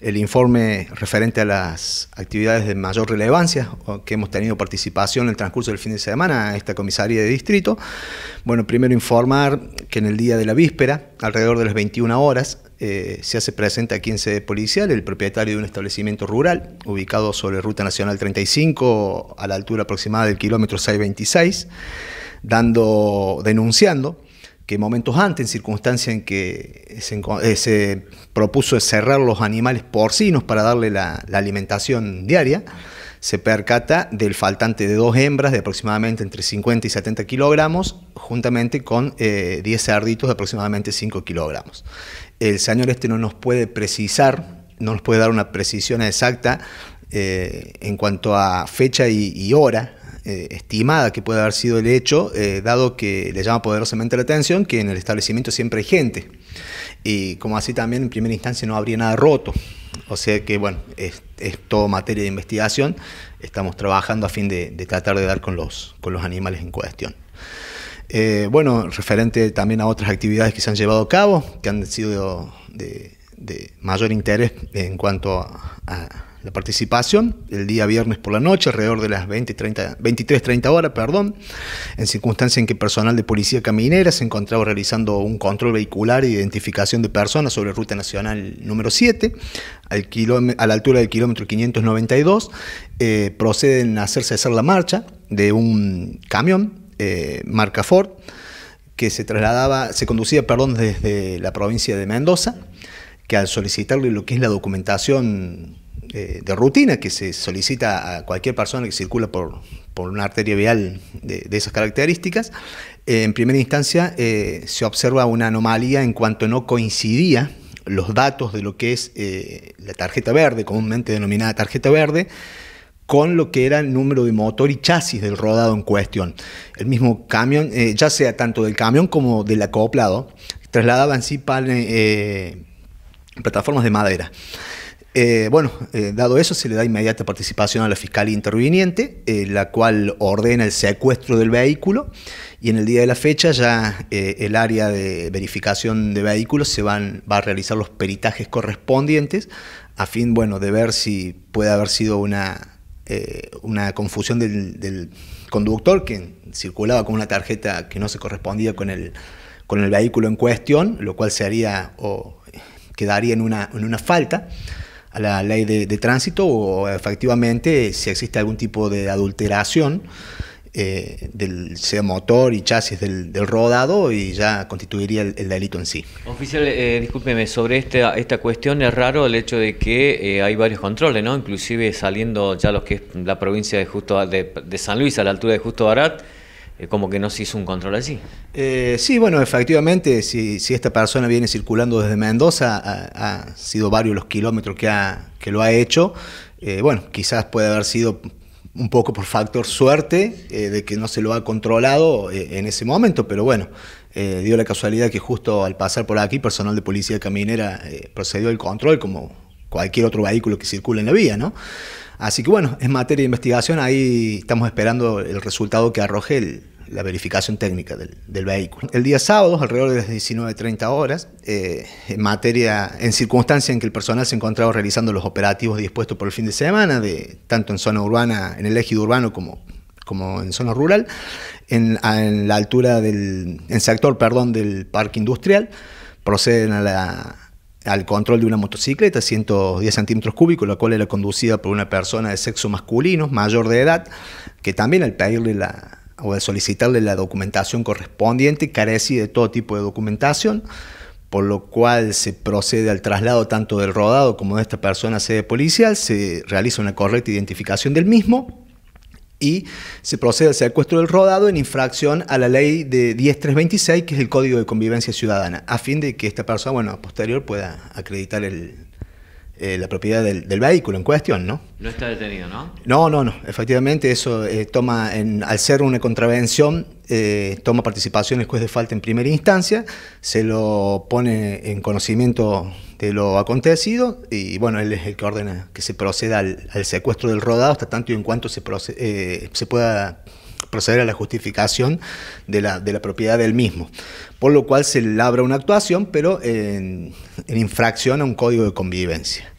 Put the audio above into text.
el informe referente a las actividades de mayor relevancia que hemos tenido participación en el transcurso del fin de semana a esta comisaría de distrito. Bueno, primero informar que en el día de la víspera, alrededor de las 21 horas, eh, se hace presente aquí en sede policial el propietario de un establecimiento rural ubicado sobre Ruta Nacional 35 a la altura aproximada del kilómetro 626, dando, denunciando que momentos antes, en circunstancias en que eh, se, propuso cerrar los animales porcinos para darle la, alimentación diaria, se percata del faltante de dos hembras de aproximadamente entre 50 y 70 kilogramos, juntamente con 10 eh, cerditos de aproximadamente 5 kilogramos. El señor este no nos puede precisar, no nos puede dar una precisión exacta eh, en cuanto a fecha y hora eh, estimada que puede haber sido el hecho, eh, dado que le llama poderosamente la atención que en el establecimiento siempre hay gente. Y como así también en primera instancia no habría nada roto. O sea que, bueno, es, todo materia de investigación. Estamos trabajando a fin de, tratar de dar con los, con los animales en cuestión. Eh, bueno, referente también a otras actividades que se han llevado a cabo, que han sido de de mayor interés en cuanto a, la participación, el día viernes por la noche, alrededor de las 23.30 23, horas, perdón, en circunstancia en que personal de policía caminera se encontraba realizando un control vehicular e identificación de personas sobre ruta nacional número 7, al a la altura del kilómetro 592, eh, proceden a hacer la marcha de un camión eh, marca Ford que se trasladaba, se conducía, perdón, desde la provincia de Mendoza que al solicitarle lo que es la documentación eh, de rutina que se solicita a cualquier persona que circula por, por una arteria vial de, esas características, eh, en primera instancia eh, se observa una anomalía en cuanto no coincidía los datos de lo que es la tarjeta verde, comúnmente denominada tarjeta verde, con lo que era el número de motor y chasis del rodado en cuestión. El mismo camión, ya sea tanto del camión como del acoplado, trasladaba en sí plataformas de madera. Eh, bueno, eh, dado eso, se le da inmediata participación a la fiscal interviniente, eh, la cual ordena el secuestro del vehículo y en el día de la fecha ya el área de verificación de vehículos se van, va a realizar los peritajes correspondientes a fin bueno, de ver si puede haber sido una, una confusión del, conductor que circulaba con una tarjeta que no se correspondía con el, con el vehículo en cuestión, lo cual haría o quedaría en una, en una falta a la ley de, tránsito o efectivamente si existe algún tipo de adulteración eh, del sea motor y chasis del, rodado y ya constituiría el, delito en sí. Oficial, eh, discúlpeme, sobre esta, esta cuestión es raro el hecho de que eh, hay varios controles, ¿no? Inclusive saliendo ya los que es la provincia de Justo de, de San Luis a la altura de Justo Barat, eh, como que no se hizo un control así. Eh, sí, bueno, efectivamente, si, esta persona viene circulando desde Mendoza, ha, sido varios los kilómetros que, lo ha hecho, eh, bueno, quizás puede haber sido un poco por factor suerte de que no se lo ha controlado en ese momento, pero bueno, dio la casualidad que justo al pasar por aquí, personal de policía caminera procedió al control, como cualquier otro vehículo que circule en la vía, ¿no? Así que bueno, en materia de investigación ahí estamos esperando el resultado que arroje la verificación técnica del, vehículo. El día sábado, alrededor de las 19.30 horas, eh, en materia, en circunstancia en que el personal se encontraba realizando los operativos dispuestos por el fin de semana, tanto en zona urbana, en el ejido urbano como, como en zona rural, en, la altura del en sector perdón, del parque industrial, proceden a la al control de una motocicleta, 110 centímetros cúbicos, la cual era conducida por una persona de sexo masculino, mayor de edad, que también al pedirle la o al solicitarle la documentación correspondiente carecía de todo tipo de documentación, por lo cual se procede al traslado tanto del rodado como de esta persona a sede policial, se realiza una correcta identificación del mismo y se procede al secuestro del rodado en infracción a la ley de 10326, que es el Código de Convivencia Ciudadana, a fin de que esta persona, bueno, posterior pueda acreditar eh, la propiedad del, vehículo en cuestión, ¿no? No está detenido, ¿no? No, no, no. Efectivamente, eso eh, toma, al ser una contravención, eh, toma participación el juez de falta en primera instancia, se lo pone en conocimiento de este, lo acontecido y bueno, él es el que ordena que se proceda al, secuestro del rodado hasta tanto y en cuanto se, eh, se pueda proceder a la justificación de la, de la, propiedad del mismo. Por lo cual se labra una actuación, pero en infracción a un código de convivencia.